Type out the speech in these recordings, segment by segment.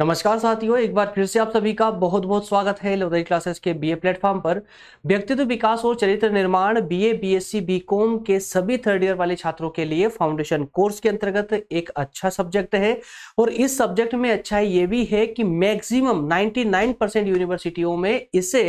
नमस्कार साथियों एक बार फिर से आप सभी का बहुत बहुत स्वागत है लोदरी क्लासेस के बीए प्लेटफॉर्म पर व्यक्तित्व विकास और चरित्र निर्माण बीए बीएससी बीकॉम के सभी थर्ड ईयर वाले छात्रों के लिए फाउंडेशन कोर्स के अंतर्गत एक अच्छा सब्जेक्ट है और इस सब्जेक्ट में अच्छा ये भी है कि मैक्सिमम 99 यूनिवर्सिटियों में इसे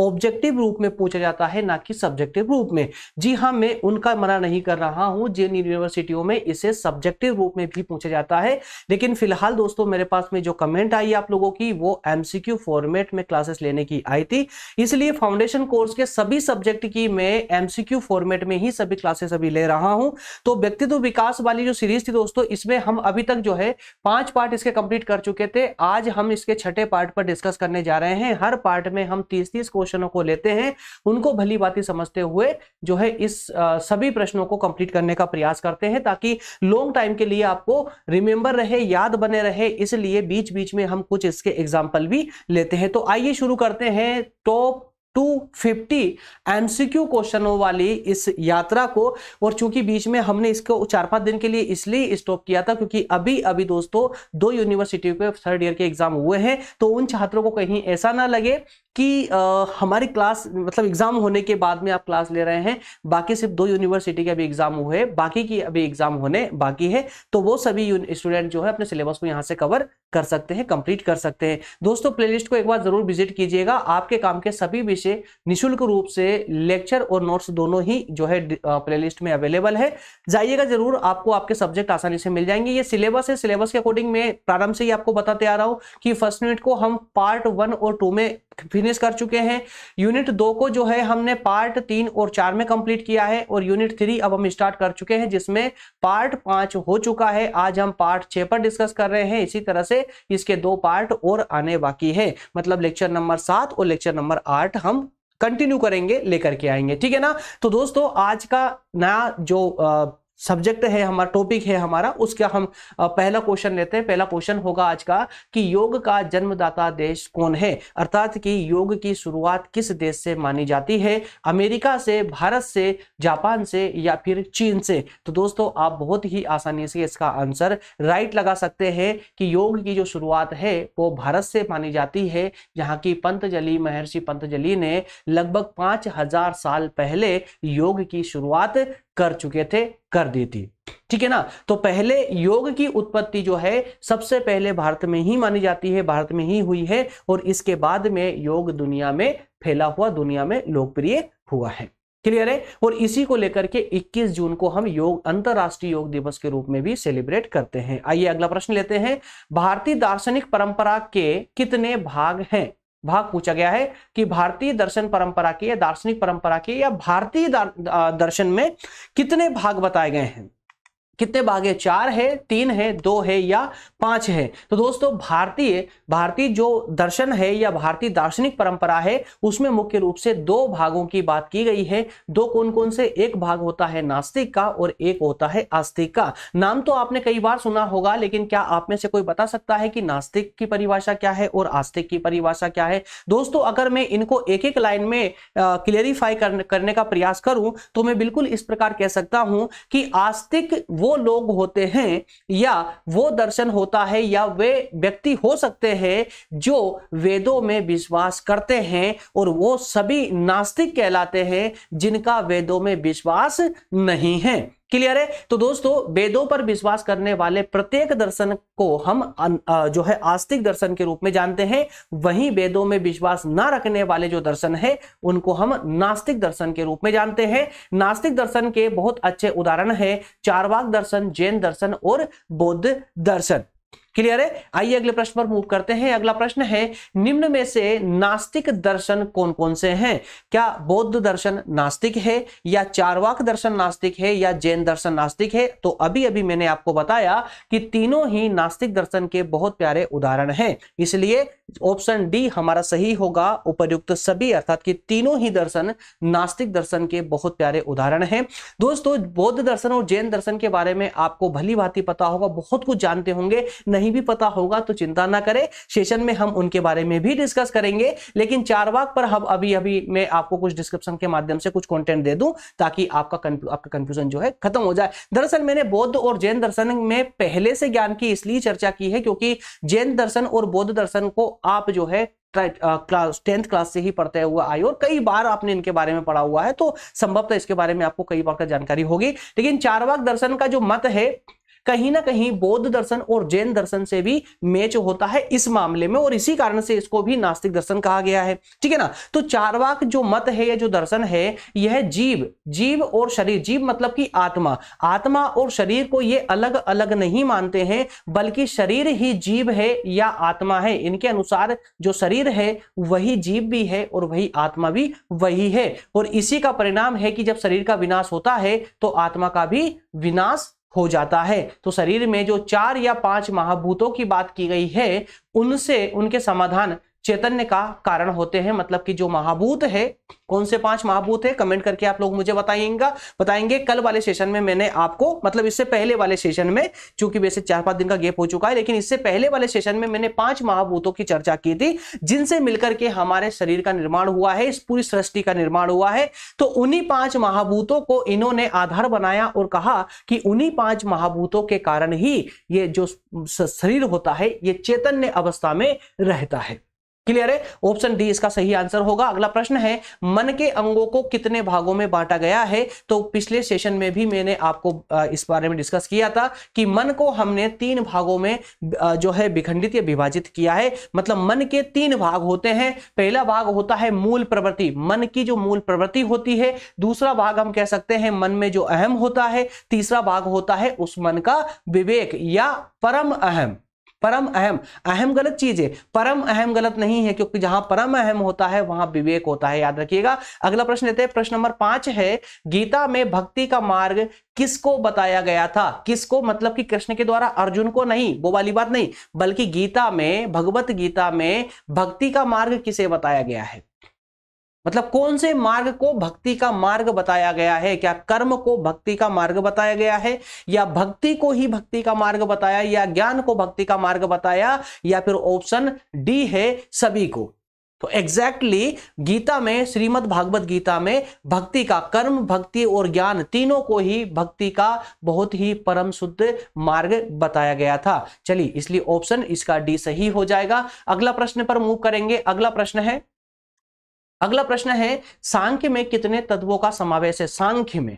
ऑब्जेक्टिव रूप में पूछा जाता है ना कि सब्जेक्टिव रूप में जी हाँ मैं उनका मना नहीं कर रहा हूं जिन यूनिवर्सिटियों में इसे सब्जेक्टिव रूप में भी पूछा जाता है लेकिन फिलहाल दोस्तों मेरे पास में जो कमेंट आई आप लोगों की वो एमसीक्यू फॉर्मेट में क्लासेस लेने की आई थी इसलिए फाउंडेशन कोर्स के सभी सब्जेक्ट की मैं एमसीक्यू फॉर्मेट में ही सभी क्लासेस अभी ले रहा हूं तो व्यक्तित्व विकास वाली जो सीरीज थी दोस्तों इसमें हम अभी तक जो है पांच पार्ट इसके कंप्लीट कर चुके थे आज हम इसके छठे पार्ट पर डिस्कस करने जा रहे हैं हर पार्ट में हम तीस तीस कोर्स क्वेश्चनों को लेते हैं उनको भली बाती समझते हुए जो है इस आ, सभी प्रश्नों को कंप्लीट करने का प्रयास करते हैं ताकि लॉन्ग टाइम के लिए आपको रिमेंबर रहे याद बने रहे इसलिए बीच बीच में हम कुछ इसके एग्जाम्पल भी लेते हैं तो आइए शुरू करते हैं टॉप 250 एमसीक्यू क्वेश्चनों वाली इस यात्रा को और चूंकि बीच में हमने इसको चार पांच दिन के लिए इसलिए स्टॉप किया था क्योंकि अभी अभी दोस्तों दो यूनिवर्सिटी पे थर्ड ईयर के एग्जाम हुए हैं तो उन छात्रों को कहीं ऐसा ना लगे कि आ, हमारी क्लास मतलब एग्जाम होने के बाद में आप क्लास ले रहे हैं बाकी सिर्फ दो यूनिवर्सिटी के अभी एग्जाम हुए बाकी की अभी एग्जाम होने बाकी है तो वो सभी स्टूडेंट जो है अपने सिलेबस को यहाँ से कवर कर सकते हैं कंप्लीट कर सकते हैं दोस्तों प्लेलिस्ट को एक बार जरूर विजिट कीजिएगा आपके काम के सभी विषय से निशुल्क रूप से लेक्चर और नोट्स दोनों ही जो है प्लेलिस्ट में अवेलेबल है जाइएगा जरूर आपको आपके सब्जेक्ट आसानी से मिल जाएंगे ये सिलेबस है सिलेबस के अकॉर्डिंग में प्रारंभ से ही आपको बताते आ रहा हूँ कि फर्स्ट यूनिट को हम पार्ट वन और टू में फिनिश कर चुके हैं यूनिट दो को जो है हमने पार्ट तीन और चार में कंप्लीट किया है और यूनिट थ्री अब हम स्टार्ट कर चुके हैं जिसमें पार्ट पांच हो चुका है आज हम पार्ट छह पर डिस्कस कर रहे हैं इसी तरह से इसके दो पार्ट और आने बाकी है मतलब लेक्चर नंबर सात और लेक्चर नंबर आठ हम कंटिन्यू करेंगे लेकर के आएंगे ठीक है ना तो दोस्तों आज का नया जो आ, सब्जेक्ट है हमारा टॉपिक है हमारा उसका हम पहला क्वेश्चन लेते हैं पहला क्वेश्चन होगा आज का कि योग का जन्मदाता देश कौन है अर्थात कि योग की शुरुआत किस देश से मानी जाती है अमेरिका से भारत से जापान से या फिर चीन से तो दोस्तों आप बहुत ही आसानी से इसका आंसर राइट लगा सकते हैं कि योग की जो शुरुआत है वो भारत से मानी जाती है यहाँ की पंतजलि महर्षि पंतजलि ने लगभग पाँच हजार साल पहले योग की शुरुआत कर चुके थे कर दी थी ठीक है ना तो पहले योग की उत्पत्ति जो है सबसे पहले भारत में ही मानी जाती है भारत में ही हुई है और इसके बाद में योग दुनिया में फैला हुआ दुनिया में लोकप्रिय हुआ है क्लियर है और इसी को लेकर के 21 जून को हम योग अंतर्राष्ट्रीय योग दिवस के रूप में भी सेलिब्रेट करते हैं आइए अगला प्रश्न लेते हैं भारतीय दार्शनिक परंपरा के कितने भाग हैं भाग पूछा गया है कि भारतीय दर्शन परंपरा के या दार्शनिक परंपरा के या भारतीय दर्शन में कितने भाग बताए गए हैं कितने भाग है चार है तीन है दो है या पांच है तो दोस्तों भारतीय भारतीय जो दर्शन है या भारतीय दार्शनिक परंपरा है उसमें मुख्य रूप से दो भागों की बात की गई है दो कौन कौन से एक भाग होता है नास्तिक का और एक होता है आस्तिक का नाम तो आपने कई बार सुना होगा लेकिन क्या आप में से कोई बता सकता है कि नास्तिक की परिभाषा क्या है और आस्तिक की परिभाषा क्या है दोस्तों अगर मैं इनको एक एक लाइन में क्लियरिफाई करने का प्रयास करूं तो मैं बिल्कुल इस प्रकार कह सकता हूं कि आस्तिक वो लोग होते हैं या वो दर्शन होता है या वे व्यक्ति हो सकते हैं जो वेदों में विश्वास करते हैं और वो सभी नास्तिक कहलाते हैं जिनका वेदों में विश्वास नहीं है क्लियर है तो दोस्तों वेदों पर विश्वास करने वाले प्रत्येक दर्शन को हम जो है आस्तिक दर्शन के रूप में जानते हैं वहीं वेदों में विश्वास न रखने वाले जो दर्शन है उनको हम नास्तिक दर्शन के रूप में जानते हैं नास्तिक दर्शन के बहुत अच्छे उदाहरण है चारवाक दर्शन जैन दर्शन और बौद्ध दर्शन क्लियर है आइए अगले प्रश्न पर मूव करते हैं अगला प्रश्न है निम्न में से नास्तिक दर्शन कौन कौन से हैं क्या बौद्ध दर्शन नास्तिक है या चारवाक दर्शन नास्तिक है या जैन दर्शन नास्तिक है तो अभी अभी मैंने आपको बताया कि तीनों ही नास्तिक दर्शन के बहुत प्यारे उदाहरण हैं इसलिए ऑप्शन डी हमारा सही होगा उपयुक्त सभी अर्थात कि तीनों ही दर्शन नास्तिक दर्शन के बहुत प्यारे उदाहरण हैं दोस्तों बौद्ध दर्शन और जैन दर्शन के बारे में आपको भली भांति पता होगा बहुत कुछ जानते होंगे नहीं नहीं भी पता होगा तो चिंता ना करें सेशन में हम उनके बारे में भी डिस्कस करेंगे लेकिन चारवाक पर हम अभी अभी मैं आपको कुछ डिस्क्रिप्शन के माध्यम से कुछ कॉन्टेंट दे दूँ ताकि आपका आपका कंफ्यूजन जो है खत्म हो जाए दरअसल मैंने बौद्ध और जैन दर्शन में पहले से ज्ञान की इसलिए चर्चा की है क्योंकि जैन दर्शन और बौद्ध दर्शन को आप जो है क्लास टेंथ क्लास से ही पढ़ते हुए आए और कई बार आपने इनके बारे में पढ़ा हुआ है तो संभवतः इसके बारे में आपको कई बार का जानकारी होगी लेकिन चारवाक दर्शन का जो मत है कहीं ना कहीं बौद्ध दर्शन और जैन दर्शन से भी मैच होता है इस मामले में और इसी कारण से इसको भी नास्तिक दर्शन कहा गया है ठीक है ना तो चारवाक जो मत है या जो दर्शन है यह जीव जीव और शरीर जीव मतलब की आत्मा आत्मा और शरीर को ये अलग अलग नहीं मानते हैं बल्कि शरीर ही जीव है या आत्मा है इनके अनुसार जो शरीर है वही जीव भी है और वही आत्मा भी वही है और इसी का परिणाम है कि जब शरीर का विनाश होता है तो आत्मा का भी विनाश हो जाता है तो शरीर में जो चार या पांच महाभूतों की बात की गई है उनसे उनके समाधान चैतन्य का कारण होते हैं मतलब कि जो महाभूत है कौन से पांच महाभूत है कमेंट करके आप लोग मुझे बताइएगा बताएंगे कल वाले सेशन में मैंने आपको मतलब इससे पहले वाले सेशन में चूंकि वैसे चार पांच दिन का गैप हो चुका है लेकिन इससे पहले वाले सेशन में मैंने पांच महाभूतों की चर्चा की थी जिनसे मिलकर के हमारे शरीर का निर्माण हुआ है इस पूरी सृष्टि का निर्माण हुआ है तो उन्हीं पांच महाभूतों को इन्होंने आधार बनाया और कहा कि उन्हीं पांच महाभूतों के कारण ही ये जो शरीर होता है ये चैतन्य अवस्था में रहता है क्लियर है ऑप्शन डी इसका सही आंसर होगा अगला प्रश्न है मन के अंगों को कितने भागों में बांटा गया है तो पिछले सेशन में भी मैंने आपको इस बारे में डिस्कस किया था कि मन को हमने तीन भागों में जो है विखंडित या विभाजित किया है मतलब मन के तीन भाग होते हैं पहला भाग होता है मूल प्रवृत्ति मन की जो मूल प्रवृत्ति होती है दूसरा भाग हम कह सकते हैं मन में जो अहम होता है तीसरा भाग होता है उस मन का विवेक या परम अहम परम अहम अहम गलत चीज है परम अहम गलत नहीं है क्योंकि जहां परम अहम होता है वहां विवेक होता है याद रखिएगा अगला प्रश्न लेते हैं प्रश्न नंबर पांच है गीता में भक्ति का मार्ग किसको बताया गया था किसको मतलब कि कृष्ण के द्वारा अर्जुन को नहीं वो वाली बात नहीं बल्कि गीता में भगवत गीता में भक्ति का मार्ग किसे बताया गया है मतलब कौन से मार्ग को भक्ति का मार्ग बताया गया है क्या कर्म को भक्ति का मार्ग बताया गया है या भक्ति को ही भक्ति का मार्ग बताया या ज्ञान को भक्ति का मार्ग बताया या फिर ऑप्शन डी है सभी को तो एग्जैक्टली exactly गीता में श्रीमद् भागवत गीता में भक्ति का कर्म भक्ति और ज्ञान तीनों को ही भक्ति का बहुत ही परम शुद्ध मार्ग बताया गया था चलिए इसलिए ऑप्शन इसका डी सही हो जाएगा अगला प्रश्न पर मूव करेंगे अगला प्रश्न है अगला प्रश्न है सांख्य में कितने तत्वों का समावेश है सांख्य में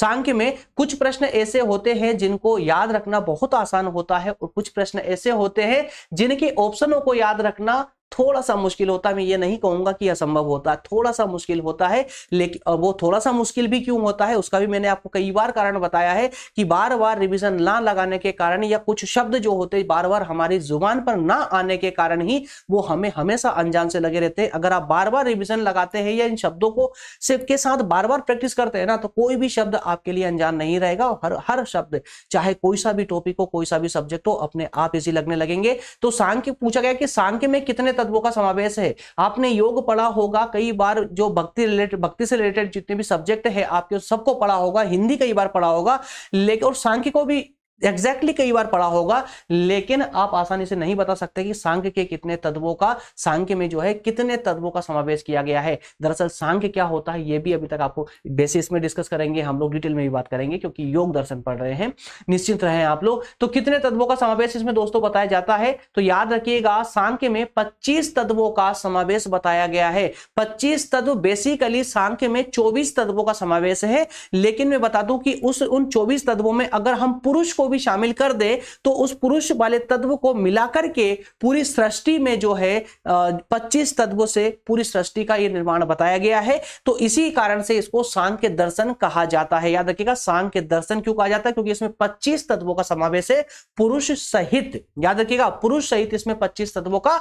सांख्य में कुछ प्रश्न ऐसे होते हैं जिनको याद रखना बहुत आसान होता है और कुछ प्रश्न ऐसे होते हैं जिनके ऑप्शनों को याद रखना थोड़ा सा मुश्किल होता है मैं ये नहीं कहूंगा कि असंभव होता है थोड़ा सा मुश्किल होता है लेकिन वो थोड़ा सा मुश्किल भी क्यों होता है उसका भी मैंने आपको कई बार कारण बताया है कि बार बार रिविजन ना लगाने के कारण या कुछ शब्द जो होते बार बार हमारी जुबान पर ना आने के कारण ही वो हमें हमेशा अनजान से लगे रहते हैं अगर आप बार बार रिविजन लगाते हैं या इन शब्दों को सिर्फ के साथ बार बार प्रैक्टिस करते हैं ना तो कोई भी शब्द आपके लिए अनजान नहीं रहेगा और हर हर शब्द चाहे कोई सा भी टॉपिक हो कोई सा भी सब्जेक्ट हो अपने आप इसी लगने लगेंगे तो सांख्य पूछा गया कि सांख्य में कितने तत्वों का समावेश है आपने योग पढ़ा होगा कई बार जो भक्ति रिलेटेड भक्ति से रिलेटेड जितने भी सब्जेक्ट है आपके सबको पढ़ा होगा हिंदी कई बार पढ़ा होगा लेकिन और सांख्य को भी एग्जैक्टली exactly कई बार पढ़ा होगा लेकिन आप आसानी से नहीं बता सकते कि सांख्य के कितने तत्वों का सांख्य में जो है कितने तत्वों का समावेश किया गया है दरअसल सांख्य क्या होता है ये भी अभी तक आपको बेसिस में डिस्कस करेंगे हम लोग डिटेल में भी बात करेंगे क्योंकि योग दर्शन पढ़ रहे हैं निश्चित रहे आप लोग तो कितने तत्वों का समावेश इसमें दोस्तों बताया जाता है तो याद रखिएगा सांख्य में पच्चीस तत्वों का समावेश बताया गया है पच्चीस तत्व बेसिकली सांख्य में चौबीस तत्वों का समावेश है लेकिन मैं बता दूं कि उस उन चौबीस तत्वों में अगर हम पुरुष को भी शामिल कर दे तो उस पुरुष वाले तत्व को मिलाकर के पूरी सृष्टि में जो है पच्चीस तत्वों से पूरी सृष्टि का यह निर्माण बताया गया है तो इसी कारण से इसको सांग के दर्शन कहा जाता है याद रखिएगा सांग के दर्शन क्यों कहा जाता है क्योंकि इसमें पच्चीस तत्वों का समावेश है पुरुष सहित याद रखिएगा पुरुष सहित इसमें पच्चीस तत्वों का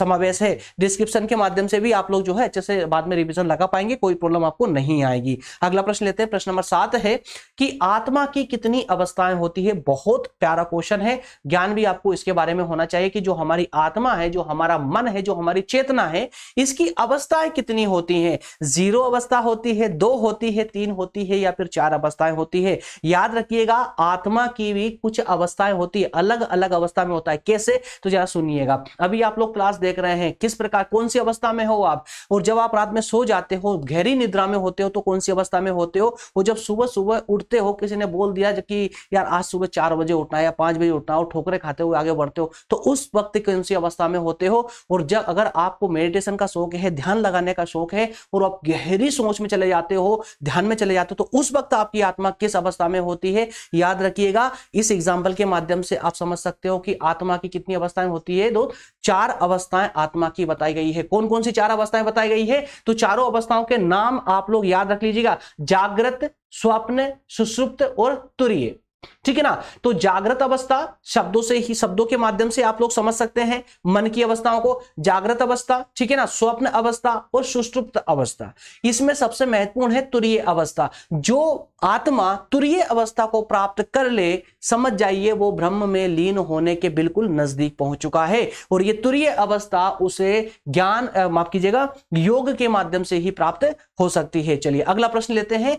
समावेश है डिस्क्रिप्शन के माध्यम से भी आप लोग जो है अच्छे से बाद में रिविजन लगा पाएंगे कोई प्रॉब्लम आपको नहीं आएगी अगला प्रश्न लेते हैं प्रश्न नंबर सात है कि आत्मा की कितनी अवस्थाएं होती होती है बहुत प्यारा क्वेश्चन है ज्ञान भी आपको इसके बारे में होना चाहिए कि जो हमारी आत्मा है जो हमारा मन है जो हमारी चेतना है इसकी अवस्थाएं कितनी होती हैं जीरो अवस्था होती है दो होती है तीन होती है या फिर चार अवस्थाएं होती है याद रखिएगा आत्मा की भी कुछ अवस्थाएं होती है अलग अलग अवस्था में होता है कैसे तो जरा सुनिएगा अभी आप लोग क्लास देख रहे हैं किस प्रकार कौन सी अवस्था में हो आप और जब आप रात में सो जाते हो गहरी निद्रा में होते हो तो कौन सी अवस्था में होते हो वो जब सुबह सुबह उठते हो किसी ने बोल दिया कि यार आज सुबह चार बजे उठना है या पांच बजे उठना हो ठोकरे खाते हुए आगे बढ़ते हो तो उस वक्त कौन सी अवस्था में होते हो और जब अगर आपको मेडिटेशन का शौक है ध्यान लगाने का शौक है और आप गहरी सोच में चले जाते हो ध्यान में चले जाते हो तो उस वक्त आपकी आत्मा किस अवस्था में होती है याद रखिएगा इस एग्जाम्पल के माध्यम से आप समझ सकते हो कि आत्मा की कितनी अवस्थाएं होती है दो चार अवस्थाएं आत्मा की बताई गई है कौन कौन सी चार अवस्थाएं बताई गई है तो चारों अवस्थाओं के नाम आप लोग याद रख लीजिएगा जागृत स्वप्न सुसुप्त और तुरीय ठीक है ना तो जागृत अवस्था शब्दों से ही शब्दों के माध्यम से आप लोग समझ सकते हैं मन की अवस्थाओं को जागृत अवस्था ठीक है ना स्वप्न अवस्था और सुष्टुप्त अवस्था इसमें सबसे महत्वपूर्ण है तुरीय अवस्था जो आत्मा तुरीय अवस्था को प्राप्त कर ले समझ जाइए वो ब्रह्म में लीन होने के बिल्कुल नजदीक पहुंच चुका है और ये तुरीय अवस्था उसे ज्ञान माफ कीजिएगा योग के माध्यम से ही प्राप्त हो सकती है चलिए अगला प्रश्न लेते हैं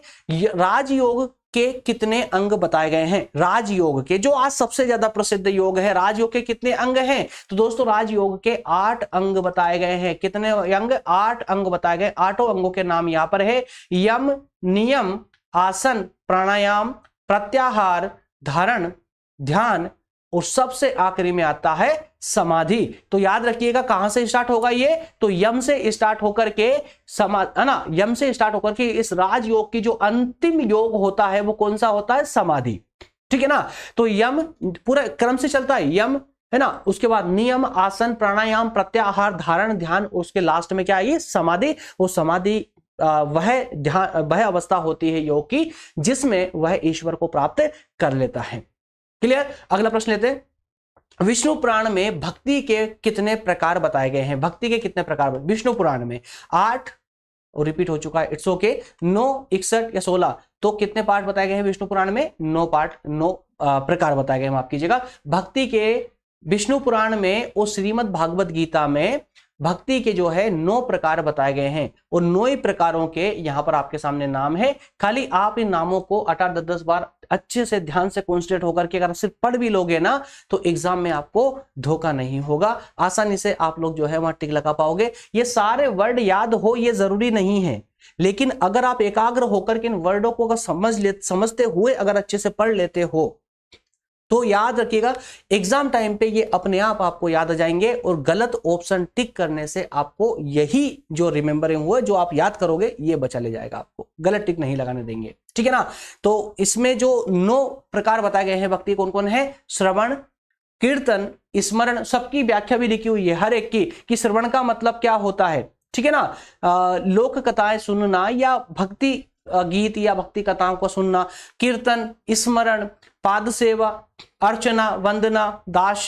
राजयोग के कितने अंग बताए गए हैं राजयोग के जो आज सबसे ज्यादा प्रसिद्ध योग है राजयोग के कितने अंग हैं तो दोस्तों राजयोग के आठ अंग बताए गए हैं कितने अंग आठ अंग बताए गए आठों अंगों के नाम यहां पर है यम नियम आसन प्राणायाम प्रत्याहार धारण ध्यान और सबसे आखिरी में आता है समाधि तो याद रखिएगा कहां से स्टार्ट होगा ये तो यम से स्टार्ट होकर के समाधि है ना यम से स्टार्ट होकर के इस राजयोग की जो अंतिम योग होता है वो कौन सा होता है समाधि ठीक है ना तो यम पूरा क्रम से चलता है यम है ना उसके बाद नियम आसन प्राणायाम प्रत्याहार धारण ध्यान उसके लास्ट में क्या आई समाधि वो समाधि वह ध्यान वह अवस्था होती है योग की जिसमें वह ईश्वर को प्राप्त कर लेता है क्लियर अगला प्रश्न लेते विष्णु पुराण में भक्ति के कितने प्रकार बताए गए हैं भक्ति के कितने प्रकार विष्णु पुराण में आठ और रिपीट हो चुका है इट्स ओके नौ इकसठ या सोलह तो कितने पार्ट बताए गए हैं विष्णु पुराण में नौ पार्ट नौ प्रकार बताए गए हैं माफ कीजिएगा भक्ति के विष्णु पुराण में और श्रीमद भागवत गीता में भक्ति के जो है नौ प्रकार बताए गए हैं और नौ ही प्रकारों के यहाँ पर आपके सामने नाम है खाली आप इन नामों को अठा दस दस बार अच्छे से ध्यान से कॉन्सेंट्रेट होकर के अगर सिर्फ पढ़ भी लोगे ना तो एग्जाम में आपको धोखा नहीं होगा आसानी से आप लोग जो है वहां टिक लगा पाओगे ये सारे वर्ड याद हो ये जरूरी नहीं है लेकिन अगर आप एकाग्र होकर के इन वर्डों को अगर समझ ले समझते हुए अगर अच्छे से पढ़ लेते हो तो याद रखिएगा एग्जाम टाइम पे ये अपने आप आपको याद आ जाएंगे और गलत ऑप्शन टिक करने से आपको यही जो रिमेंबरिंग हुआ जो आप याद करोगे ये बचा ले जाएगा आपको गलत टिक नहीं लगाने देंगे ठीक है ना तो इसमें जो नौ प्रकार बताए गए हैं भक्ति कौन कौन है श्रवण कीर्तन स्मरण सबकी व्याख्या भी लिखी हुई है हर एक की कि श्रवण का मतलब क्या होता है ठीक है ना लोक कथाएं सुनना या भक्ति गीत या भक्ति कथाओं को सुनना कीर्तन स्मरण पाद सेवा अर्चना वंदना दास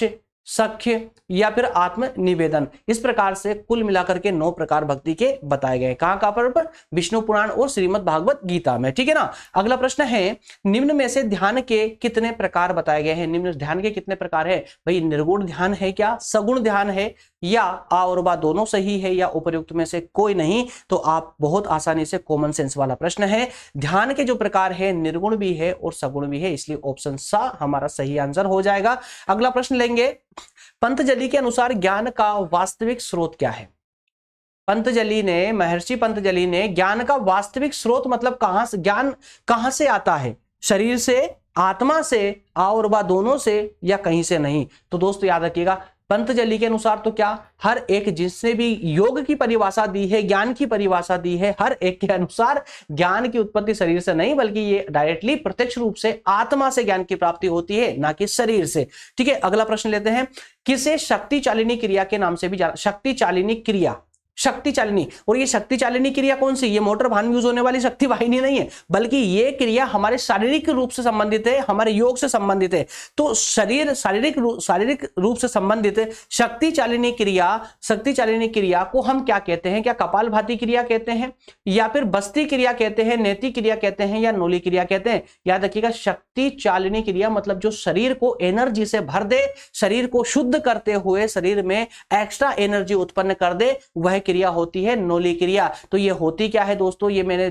सख्य या फिर आत्म निवेदन इस प्रकार से कुल मिलाकर के नौ प्रकार भक्ति के बताए गए कहां कहां पर, पर विष्णु पुराण और श्रीमद भागवत गीता में ठीक है ना अगला प्रश्न है निम्न में से ध्यान के कितने प्रकार बताए गए हैं निम्न ध्यान के कितने प्रकार है भाई निर्गुण ध्यान है क्या सगुण ध्यान है या आ और बा दोनों सही है या उपयुक्त में से कोई नहीं तो आप बहुत आसानी से कॉमन सेंस वाला प्रश्न है ध्यान के जो प्रकार है निर्गुण भी है और सगुण भी है इसलिए ऑप्शन सा हमारा सही आंसर हो जाएगा अगला प्रश्न लेंगे पंतजलि के अनुसार ज्ञान का वास्तविक स्रोत क्या है पंतजलि ने महर्षि पंतजलि ने ज्ञान का वास्तविक स्रोत मतलब कहां से ज्ञान कहां से आता है शरीर से आत्मा से आ और बा दोनों से या कहीं से नहीं तो दोस्तों याद रखिएगा पंतजलि के अनुसार तो क्या हर एक जिसने भी योग की परिभाषा दी है ज्ञान की परिभाषा दी है हर एक के अनुसार ज्ञान की उत्पत्ति शरीर से नहीं बल्कि ये डायरेक्टली प्रत्यक्ष रूप से आत्मा से ज्ञान की प्राप्ति होती है ना कि शरीर से ठीक है अगला प्रश्न लेते हैं किसे शक्ति चालिनी क्रिया के नाम से भी जाना शक्ति चालिनी क्रिया शक्ति चालिनी और ये शक्ति चालिनी क्रिया कौन सी ये मोटर भान यूज होने वाली शक्ति वाहिनी नहीं है बल्कि ये क्रिया हमारे शारीरिक रूप से संबंधित है हमारे योग से संबंधित है तो शरीर शारीरिक शारीरिक रूप से संबंधित शक्ति चालिनी क्रिया शक्ति चालिनी क्रिया को हम क्या कहते हैं क्या कपाल भाती क्रिया कहते हैं या फिर बस्ती क्रिया कहते हैं नैतिक क्रिया कहते हैं या नोली क्रिया कहते हैं याद रखिएगा शक्ति चालिनी क्रिया मतलब जो शरीर को एनर्जी से भर दे शरीर को शुद्ध करते हुए शरीर में एक्स्ट्रा एनर्जी उत्पन्न कर दे वह क्रिया होती है नोली क्रिया तो ये होती क्या है दोस्तों ये मैंने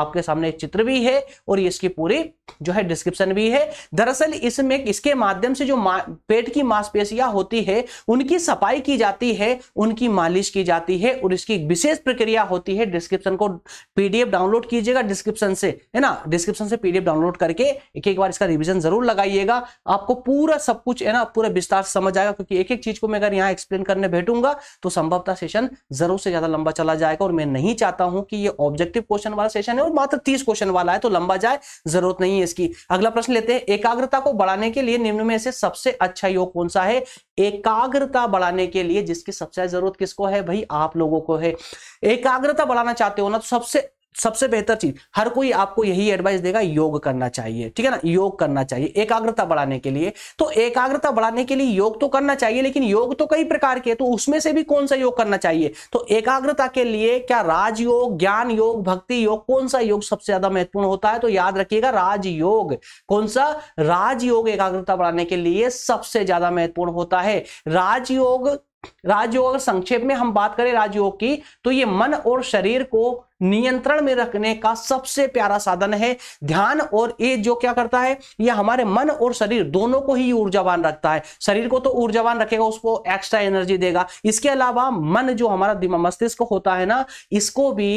आपके सामने चित्र भी है और इसकी पूरी जो है डिस्क्रिप्शन भी है दरअसल इसमें इसके माध्यम से जो मा, पेट की मांसपेशियां होती है उनकी सफाई की जाती है उनकी मालिश की जाती है और इसकी विशेष प्रक्रिया होती है डिस्क्रिप्शन को पीडीएफ डाउनलोड कीजिएगा डिस्क्रिप्शन से है ना डिस्क्रिप्शन से पीडीएफ डाउनलोड करके एक एक बार इसका रिविजन जरूर लगाइएगा आपको पूरा सब कुछ है ना पूरा विस्तार समझ आएगा क्योंकि एक एक चीज को मैं अगर यहाँ एक्सप्लेन करने बैठूंगा तो संभवतः सेशन जरूर से ज्यादा लंबा चला जाएगा और मैं नहीं चाहता हूं कि ये ऑब्जेक्टिव क्वेश्चन वाला सेशन है और मात्र तीस क्वेश्चन वाला है तो लंबा जाए जरूरत नहीं है है इसकी अगला प्रश्न लेते हैं एकाग्रता को बढ़ाने के लिए निम्न में से सबसे अच्छा योग कौन सा है एकाग्रता बढ़ाने के लिए जिसकी सबसे जरूरत किसको है भाई आप लोगों को है एकाग्रता बढ़ाना चाहते हो ना तो सबसे सबसे बेहतर चीज हर कोई आपको यही एडवाइस देगा योग करना चाहिए ठीक है ना योग करना चाहिए एकाग्रता बढ़ाने के लिए तो एकाग्रता बढ़ाने के लिए योग तो करना चाहिए लेकिन योग तो कई प्रकार के तो उसमें से भी कौन सा योग करना चाहिए तो एकाग्रता के लिए क्या राजयोग ज्ञान योग भक्ति योग कौन सा योग सबसे ज्यादा महत्वपूर्ण होता है तो याद रखिएगा राजयोग कौन सा राजयोग एकाग्रता बढ़ाने के लिए सबसे ज्यादा महत्वपूर्ण होता है राजयोग राजयोग अगर संक्षेप में हम बात करें राजयोग की तो ये मन और शरीर को नियंत्रण में रखने का सबसे प्यारा साधन है ध्यान और ये जो क्या करता है ये हमारे मन और शरीर दोनों को ही ऊर्जावान रखता है शरीर को तो ऊर्जावान रखेगा उसको एक्स्ट्रा एनर्जी देगा इसके अलावा मन जो हमारा मस्तिष्क होता है ना इसको भी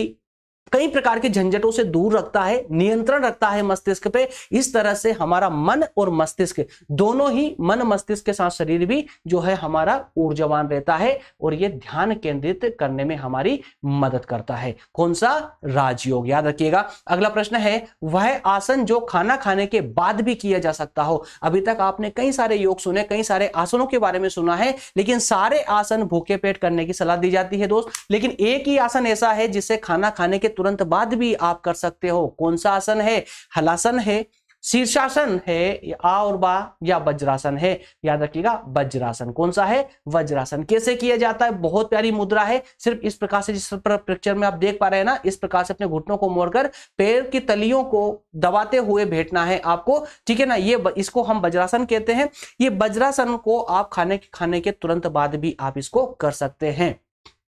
कई प्रकार के झंझटों से दूर रखता है नियंत्रण रखता है मस्तिष्क पे इस तरह से हमारा मन और मस्तिष्क दोनों ही मन मस्तिष्क के साथ शरीर भी जो है हमारा ऊर्जावान रहता है और ये ध्यान केंद्रित करने में हमारी मदद करता है कौन सा राजयोग याद रखिएगा अगला प्रश्न है वह आसन जो खाना खाने के बाद भी किया जा सकता हो अभी तक आपने कई सारे योग सुने कई सारे आसनों के बारे में सुना है लेकिन सारे आसन भूखे पेट करने की सलाह दी जाती है दोस्त लेकिन एक ही आसन ऐसा है जिससे खाना खाने के तुरंत बाद भी आप कर सकते हो कौन सा आसन है हलासन है शीर्षासन है आ और बा या वज्रासन है याद रखिएगा वज्रासन कौन सा है वज्रासन कैसे किया जाता है बहुत प्यारी मुद्रा है सिर्फ इस प्रकार से जिस पर पिक्चर में आप देख पा रहे हैं ना इस प्रकार से अपने घुटनों को मोड़कर पैर की तलियों को दबाते हुए बैठना है आपको ठीक है ना ये इसको हम वज्रासन कहते हैं ये वज्रासन को आप खाने के खाने के तुरंत बाद भी आप इसको कर सकते हैं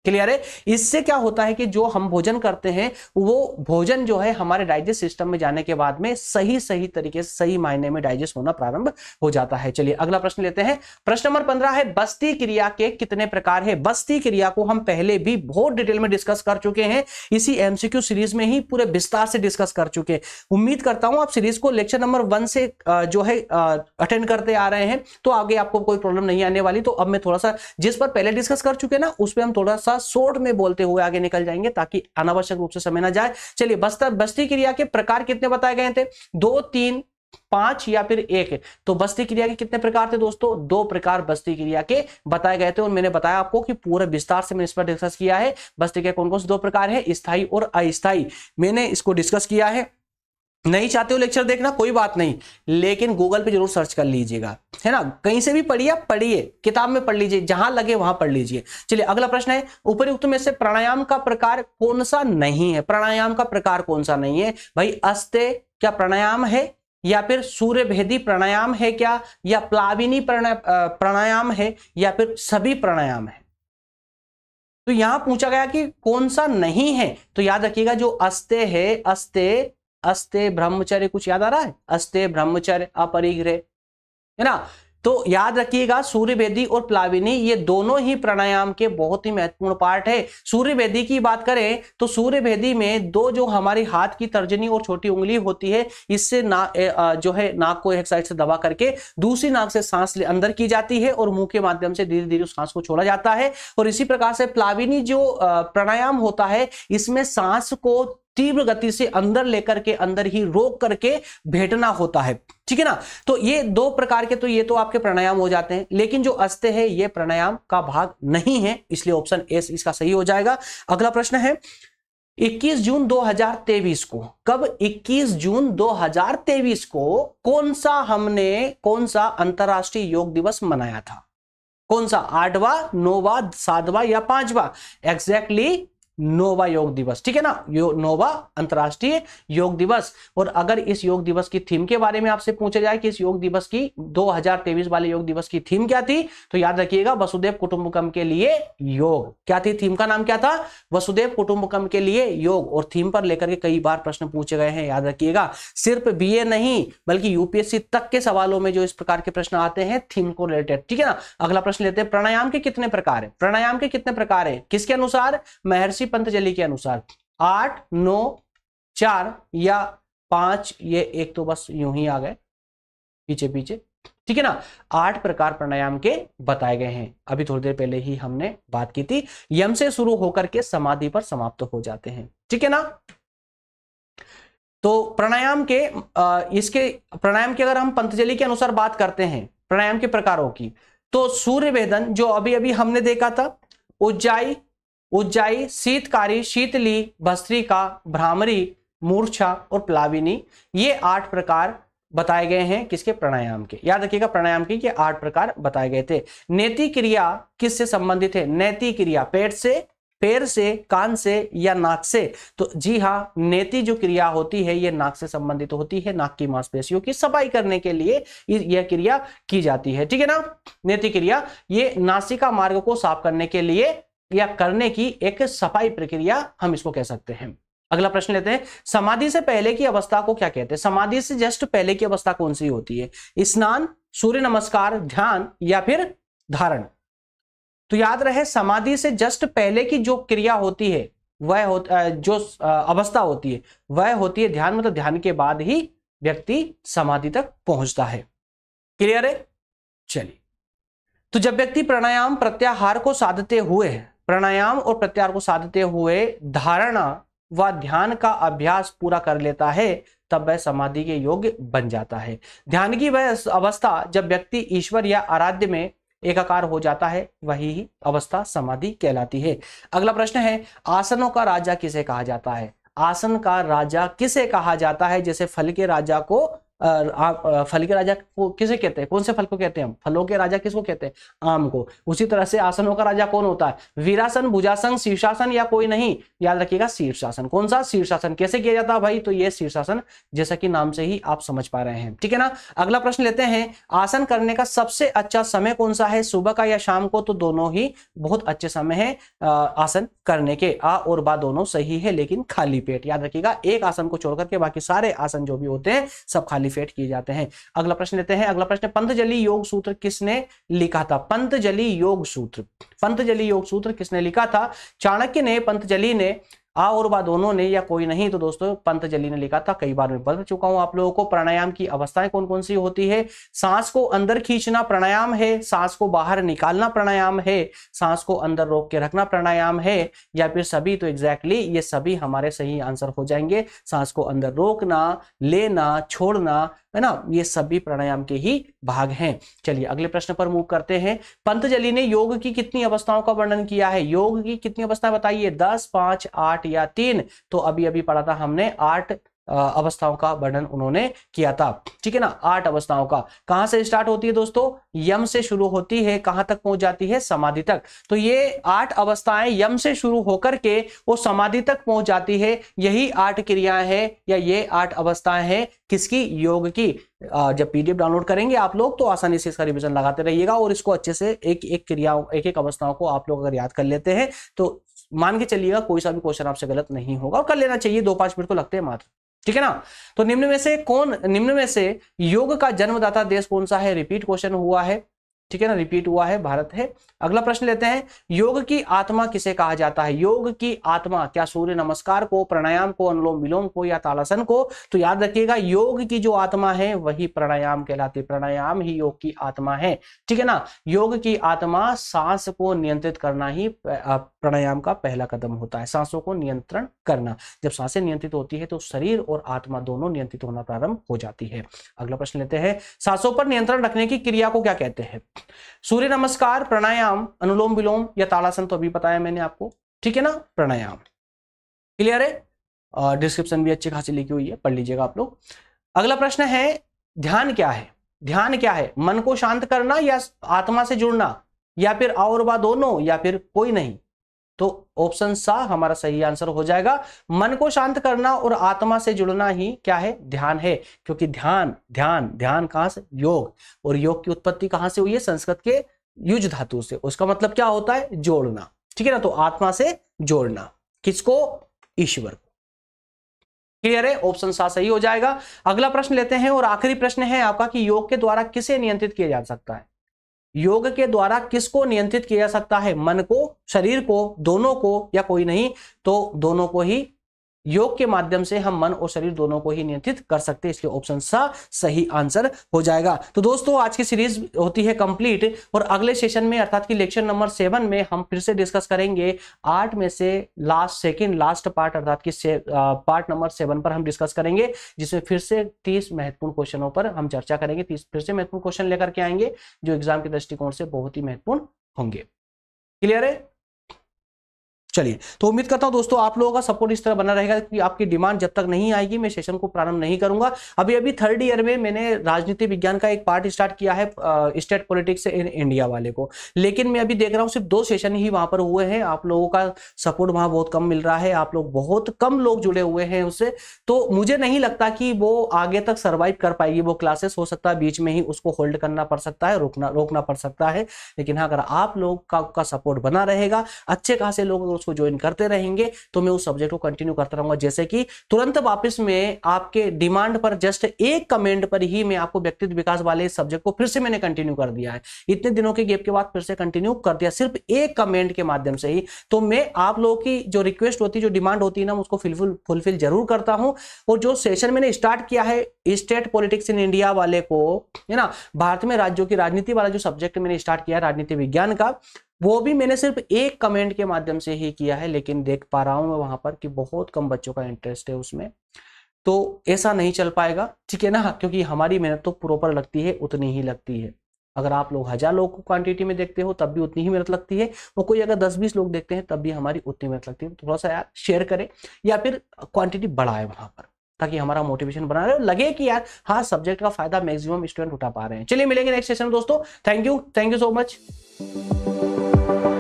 क्लियर है इससे क्या होता है कि जो हम भोजन करते हैं वो भोजन जो है हमारे डाइजेस्ट सिस्टम में जाने के बाद में सही सही तरीके से सही मायने में डाइजेस्ट होना प्रारंभ हो जाता है चलिए अगला प्रश्न लेते हैं प्रश्न नंबर पंद्रह है बस्ती क्रिया के कितने प्रकार है बस्ती क्रिया को हम पहले भी बहुत डिटेल में डिस्कस कर चुके हैं इसी एमसीक्यू सीरीज में ही पूरे विस्तार से डिस्कस कर चुके हैं उम्मीद करता हूं आप सीरीज को लेक्चर नंबर वन से जो है अटेंड करते आ रहे हैं तो आगे आपको कोई प्रॉब्लम नहीं आने वाली तो अब मैं थोड़ा सा जिस पर पहले डिस्कस कर चुके ना उस पर हम थोड़ा सा साथ शोर्ट में बोलते हुए आगे निकल जाएंगे ताकि अनावश्यक रूप से समय ना जाए चलिए बस्तर बस्ती क्रिया के प्रकार कितने बताए गए थे दो तीन पांच या फिर एक तो बस्ती क्रिया के कितने प्रकार थे दोस्तों दो प्रकार बस्ती क्रिया के बताए गए थे और मैंने बताया आपको कि पूरे विस्तार से मैंने इस पर डिस्कस किया है बस्ती के कौन कौन से दो प्रकार है स्थाई और अस्थाई मैंने इसको डिस्कस किया है नहीं चाहते हो लेक्चर देखना कोई बात नहीं लेकिन गूगल पे जरूर सर्च कर लीजिएगा है ना कहीं से भी पढ़िए पढ़िए किताब में पढ़ लीजिए जहां लगे वहां पढ़ लीजिए चलिए अगला प्रश्न है उपरयुक्त में से प्राणायाम का प्रकार कौन सा नहीं है प्राणायाम का प्रकार कौन सा नहीं है भाई अस्ते क्या प्राणायाम है या फिर सूर्य भेदी प्राणायाम है क्या या प्लाविनी प्राणायाम है या फिर सभी प्राणायाम है तो यहां पूछा गया कि कौन सा नहीं है तो याद रखिएगा जो अस्ते है अस्ते अस्ते ब्रह्मचर्य कुछ याद आ रहा है अस्ते ब्रह्मचर्य अपरिग्रह है ना तो याद रखिएगा सूर्य वेदी और प्लाविनी ये दोनों ही प्राणायाम के बहुत ही महत्वपूर्ण पार्ट है सूर्य वेदी की बात करें तो सूर्य वेदी में दो जो हमारी हाथ की तर्जनी और छोटी उंगली होती है इससे ना जो है नाक को एक साइड से दबा करके दूसरी नाक से सांस अंदर की जाती है और मुंह के माध्यम से धीरे धीरे उस सांस को छोड़ा जाता है और इसी प्रकार से प्लाविनी जो प्राणायाम होता है इसमें सांस को तीव्र गति से अंदर लेकर के अंदर ही रोक करके भेटना होता है ठीक है ना तो ये दो प्रकार के तो ये तो आपके प्राणायाम हो जाते हैं लेकिन जो अस्त है ये प्राणायाम का भाग नहीं है इसलिए ऑप्शन एस इसका सही हो जाएगा अगला प्रश्न है 21 जून 2023 को कब 21 जून 2023 को कौन सा हमने कौन सा अंतर्राष्ट्रीय योग दिवस मनाया था कौन सा आठवा नौवा सातवा या पांचवा एग्जैक्टली नोवा योग दिवस ठीक है ना यो नोवा अंतर्राष्ट्रीय योग दिवस और अगर इस योग दिवस की थीम के बारे में आपसे पूछा जाए कि इस योग दिवस की 2023 वाले योग दिवस की थीम क्या थी तो याद रखिएगा वसुदेव कुटुंबकम के लिए योग क्या थी थीम का नाम क्या था वसुदेव कुटुंबकम के लिए योग और थीम पर लेकर के कई बार प्रश्न पूछे गए हैं याद रखिएगा सिर्फ बी नहीं बल्कि यूपीएससी तक के सवालों में जो इस प्रकार के प्रश्न आते हैं थीम को रिलेटेड ठीक है ना अगला प्रश्न लेते हैं प्राणायाम के कितने प्रकार है प्राणायाम के कितने प्रकार है किसके अनुसार महर्षि पंतजलि के अनुसार आठ नौ चार या पांच ये एक तो बस यूं ही आ गए पीछे पीछे ठीक है ना आठ प्रकार प्राणायाम के बताए गए हैं अभी थोड़ी देर पहले ही हमने बात की थी यम से शुरू होकर के समाधि पर समाप्त हो जाते हैं ठीक है ना तो प्राणायाम के इसके प्राणायाम की अगर हम पंतजलि के अनुसार बात करते हैं प्राणायाम के प्रकारों की तो सूर्य वेदन जो अभी अभी हमने देखा था उज्जाई उज्जाई शीतकारी शीतली भस्त्री का भ्रामरी मूर्छा और प्लाविनी ये आठ प्रकार बताए गए हैं किसके प्राणायाम के याद रखिएगा प्राणायाम के ये आठ प्रकार बताए गए थे नैतिक क्रिया किससे संबंधित है नैतिक क्रिया पेट से पैर से कान से या नाक से तो जी हाँ नेति जो क्रिया होती है ये नाक से संबंधित होती है नाक की मांसपेशियों की सफाई करने के लिए यह क्रिया की जाती है ठीक है ना नेति क्रिया ये नासिका मार्ग को साफ करने के लिए या करने की एक सफाई प्रक्रिया हम इसको कह सकते हैं अगला प्रश्न लेते हैं समाधि से पहले की अवस्था को क्या कहते हैं समाधि से जस्ट पहले की अवस्था कौन सी होती है स्नान सूर्य नमस्कार ध्यान या फिर धारण तो याद रहे समाधि से जस्ट पहले की जो क्रिया होती है वह हो, जो अवस्था होती है वह होती है ध्यान मतलब ध्यान के बाद ही व्यक्ति समाधि तक पहुंचता है क्लियर है चलिए तो जब व्यक्ति प्राणायाम प्रत्याहार को साधते हुए प्राणायाम और प्रत्याहार को साधते हुए धारणा व ध्यान का अभ्यास पूरा कर लेता है तब वह समाधि के योग्य बन जाता है ध्यान की वह अवस्था जब व्यक्ति ईश्वर या आराध्य में एकाकार हो जाता है वही ही अवस्था समाधि कहलाती है अगला प्रश्न है आसनों का राजा किसे कहा जाता है आसन का राजा किसे कहा जाता है जैसे फल के राजा को फल के राजा किसे कहते हैं कौन से फल को कहते हैं हम फलों के राजा किसको कहते हैं आम को उसी तरह से आसनों का राजा कौन होता है वीरासन भुजासन शीर्षासन या कोई नहीं याद रखिएगा शीर्षासन कौन सा शीर्षासन कैसे किया जाता है भाई तो ये शीर्षासन जैसा कि नाम से ही आप समझ पा रहे हैं ठीक है ना अगला प्रश्न लेते हैं आसन करने का सबसे अच्छा समय कौन सा है सुबह का या शाम को तो दोनों ही बहुत अच्छे समय है आसन करने के आ और बा दोनों सही है लेकिन खाली पेट याद रखिएगा एक आसन को छोड़कर के बाकी सारे आसन जो भी होते हैं सब खाली मैनिफेस्ट किए जाते हैं अगला प्रश्न लेते हैं अगला प्रश्न पंतजलि योग सूत्र किसने लिखा था पंतजलि योग सूत्र पंतजलि योग सूत्र किसने लिखा था चाणक्य ने पंतजलि ने आ और बा दोनों ने या कोई नहीं तो दोस्तों पंतजलि ने लिखा था कई बार मैं बता चुका हूं आप लोगों को प्राणायाम की अवस्थाएं कौन कौन सी होती है सांस को अंदर खींचना प्राणायाम है सांस को बाहर निकालना प्राणायाम है सांस को अंदर रोक के रखना प्राणायाम है या फिर सभी तो एग्जैक्टली ये सभी हमारे सही आंसर हो जाएंगे सांस को अंदर रोकना लेना छोड़ना है ना ये सभी प्राणायाम के ही भाग हैं चलिए अगले प्रश्न पर मूव करते हैं पंतजलि ने योग की कितनी अवस्थाओं का वर्णन किया है योग की कितनी अवस्थाएं बताइए दस पांच आठ आठ या तीन तो अभी अभी पढ़ा था हमने आठ अवस्थाओं का वर्णन उन्होंने किया था ठीक है ना आठ अवस्थाओं का कहां से स्टार्ट होती है दोस्तों यम से शुरू होती है कहां तक पहुंच जाती है समाधि तक तो ये आठ अवस्थाएं यम से शुरू होकर के वो समाधि तक पहुंच जाती है यही आठ क्रियाएं हैं या ये आठ अवस्थाएं हैं किसकी योग की जब पीडीएफ डाउनलोड करेंगे आप लोग तो आसानी से इसका रिविजन लगाते रहिएगा और इसको अच्छे से एक एक क्रियाओं एक एक अवस्थाओं को आप लोग अगर याद कर लेते हैं तो मान के चलिएगा कोई सा भी क्वेश्चन आपसे गलत नहीं होगा और कर लेना चाहिए दो पांच मिनट को तो लगते हैं मात्र ठीक है ना तो निम्न में से कौन निम्न में से योग का जन्मदाता देश कौन सा है रिपीट क्वेश्चन हुआ है ठीक है ना रिपीट हुआ है भारत है अगला प्रश्न लेते हैं योग की आत्मा किसे कहा जाता है योग की आत्मा क्या सूर्य नमस्कार को प्राणायाम को अनुलोम विलोम को या तालासन को तो याद रखिएगा योग की जो आत्मा है वही प्राणायाम कहलाती है प्राणायाम ही योग की आत्मा है ठीक है ना योग की आत्मा सांस को नियंत्रित करना ही प्राणायाम का पहला कदम होता है सांसों को नियंत्रण करना जब सांसें नियंत्रित होती है तो शरीर और आत्मा दोनों नियंत्रित होना प्रारंभ हो जाती है अगला प्रश्न लेते हैं सांसों पर नियंत्रण रखने की क्रिया को क्या कहते हैं सूर्य नमस्कार प्राणायाम अनुलोम विलोम या तालासन तो अभी बताया मैंने आपको ठीक है ना प्राणायाम क्लियर है डिस्क्रिप्शन भी अच्छी खासी लिखी हुई है पढ़ लीजिएगा आप लोग अगला प्रश्न है ध्यान क्या है ध्यान क्या है मन को शांत करना या आत्मा से जुड़ना या फिर और दोनों या फिर कोई नहीं तो ऑप्शन सा हमारा सही आंसर हो जाएगा मन को शांत करना और आत्मा से जुड़ना ही क्या है ध्यान है क्योंकि ध्यान ध्यान ध्यान कहां से योग और योग की उत्पत्ति कहां से हुई है संस्कृत के युज धातु से उसका मतलब क्या होता है जोड़ना ठीक है ना तो आत्मा से जोड़ना किसको ईश्वर को क्लियर है ऑप्शन सा सही हो जाएगा अगला प्रश्न लेते हैं और आखिरी प्रश्न है आपका कि योग के द्वारा किसे नियंत्रित किया जा सकता है योग के द्वारा किसको नियंत्रित किया जा सकता है मन को शरीर को दोनों को या कोई नहीं तो दोनों को ही योग के माध्यम से हम मन और शरीर दोनों को ही नियंत्रित कर सकते हैं इसलिए ऑप्शन सा सही आंसर हो जाएगा तो दोस्तों आज की सीरीज होती है कंप्लीट और अगले सेशन में अर्थात कि लेक्चर नंबर सेवन में हम फिर से डिस्कस करेंगे आठ में से लास्ट सेकेंड लास्ट पार्ट अर्थात की पार्ट नंबर सेवन पर हम डिस्कस करेंगे जिसमें फिर से तीस महत्वपूर्ण क्वेश्चनों पर हम चर्चा करेंगे तीस फिर से महत्वपूर्ण क्वेश्चन लेकर के आएंगे जो एग्जाम के दृष्टिकोण से बहुत ही महत्वपूर्ण होंगे क्लियर है चलिए तो उम्मीद करता हूं दोस्तों आप लोगों का सपोर्ट इस तरह बना रहेगा कि आपकी डिमांड जब तक नहीं आएगी मैं सेशन को प्रारंभ नहीं करूंगा अभी अभी थर्ड ईयर में मैंने राजनीति विज्ञान का एक पार्ट स्टार्ट किया है स्टेट पॉलिटिक्स इन इंडिया वाले को लेकिन मैं अभी देख रहा हूँ सिर्फ दो सेशन ही वहां पर हुए हैं आप लोगों का सपोर्ट वहां बहुत कम मिल रहा है आप लोग बहुत कम लोग जुड़े हुए हैं उससे तो मुझे नहीं लगता कि वो आगे तक सर्वाइव कर पाएगी वो क्लासेस हो सकता है बीच में ही उसको होल्ड करना पड़ सकता है रोकना रोकना पड़ सकता है लेकिन हाँ अगर आप लोग का, का सपोर्ट बना रहेगा अच्छे खासे लोग कोर्स को ज्वाइन करते रहेंगे तो मैं उस सब्जेक्ट को कंटिन्यू करता रहूंगा जैसे कि तुरंत वापस में आपके डिमांड पर जस्ट एक कमेंट पर ही मैं आपको व्यक्तित्व विकास वाले सब्जेक्ट को फिर से मैंने कंटिन्यू कर दिया है इतने दिनों के गैप के बाद फिर से कंटिन्यू कर दिया सिर्फ एक कमेंट के माध्यम से ही तो मैं आप लोगों की जो रिक्वेस्ट होती है जो डिमांड होती है ना उसको फुलफिल फुलफिल जरूर करता हूं और जो सेशन मैंने स्टार्ट किया है स्टेट पॉलिटिक्स इन इंडिया वाले को है ना भारत में राज्यों की राजनीति वाला जो सब्जेक्ट मैंने स्टार्ट किया है राजनीति विज्ञान का वो भी मैंने सिर्फ एक कमेंट के माध्यम से ही किया है लेकिन देख पा रहा हूँ मैं वहाँ पर कि बहुत कम बच्चों का इंटरेस्ट है उसमें तो ऐसा नहीं चल पाएगा ठीक है ना क्योंकि हमारी मेहनत तो प्रॉपर लगती है उतनी ही लगती है अगर आप लोग हज़ार लोग को क्वांटिटी में देखते हो तब भी उतनी ही मेहनत लगती है और कोई अगर दस बीस लोग देखते हैं तब भी हमारी उतनी मेहनत लगती है तो थोड़ा सा यार शेयर करें या फिर क्वांटिटी बढ़ाए वहाँ पर ताकि हमारा मोटिवेशन बना रहे लगे कि यार हाँ सब्जेक्ट का फायदा मैक्सिमम स्टूडेंट उठा पा रहे हैं चलिए मिलेंगे नेक्स्ट सेशन में दोस्तों thank you thank you so much